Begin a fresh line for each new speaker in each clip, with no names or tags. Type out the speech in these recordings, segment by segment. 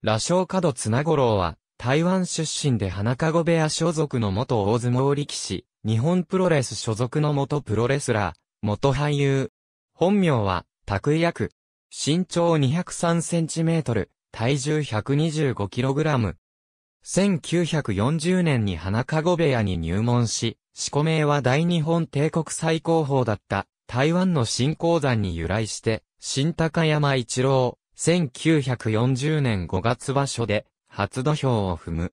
羅生門綱五郎は、台湾出身で花籠部屋所属の元大相撲力士、日本プロレス所属の元プロレスラー、元俳優。本名は、拓役。身長2 0 3トル、体重1 2 5ラム。1940年に花籠部屋に入門し、四股名は大日本帝国最高峰だった、台湾の新鉱山に由来して、新高山一郎、1940年5月場所で初土俵を踏む。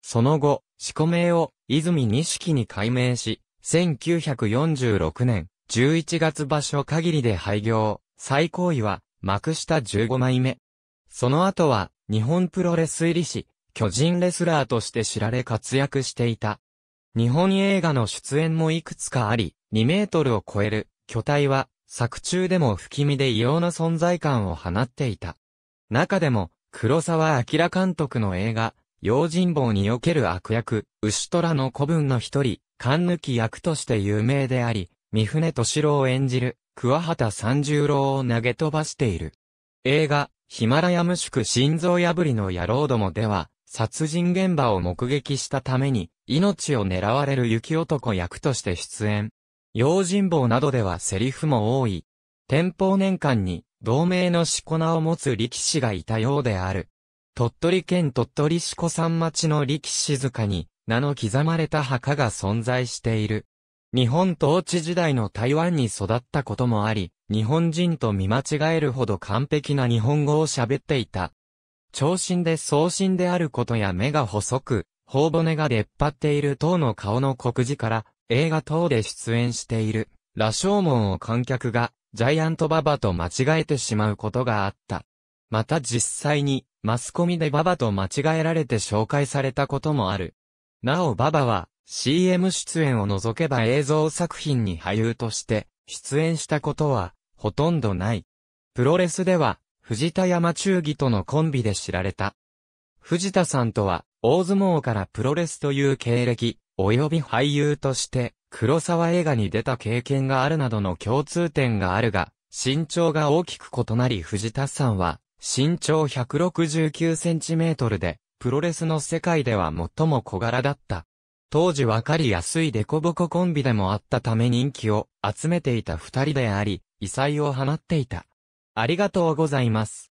その後、四名を泉錦に改名し、1946年11月場所限りで廃業、最高位は幕下15枚目。その後は日本プロレス入りし、巨人レスラーとして知られ活躍していた。日本映画の出演もいくつかあり、2メートルを超える巨体は作中でも不気味で異様な存在感を放っていた。中でも、黒沢明監督の映画、用心棒における悪役、牛虎の子分の一人、勘抜き役として有名であり、三船敏郎を演じる、桑畑三十郎を投げ飛ばしている。映画、ヒマラヤ無宿心臓破りの野郎どもでは、殺人現場を目撃したために、命を狙われる雪男役として出演。用心棒などではセリフも多い。天保年間に同盟の四股名を持つ力士がいたようである。鳥取県鳥取四股山町の力士塚に名の刻まれた墓が存在している。日本統治時代の台湾に育ったこともあり、日本人と見間違えるほど完璧な日本語を喋っていた。長身で送信であることや目が細く、頬骨が出っ張っている等の顔の告示から、映画等で出演している、羅生門を観客が、ジャイアントババと間違えてしまうことがあった。また実際に、マスコミでババと間違えられて紹介されたこともある。なおババは、CM 出演を除けば映像作品に俳優として、出演したことは、ほとんどない。プロレスでは、藤田山忠義とのコンビで知られた。藤田さんとは、大相撲からプロレスという経歴、及び俳優として、黒沢映画に出た経験があるなどの共通点があるが、身長が大きく異なり藤田さんは、身長169センチメートルで、プロレスの世界では最も小柄だった。当時分かりやすいデコボココンビでもあったため人気を集めていた二人であり、異彩を放っていた。ありがとうございます。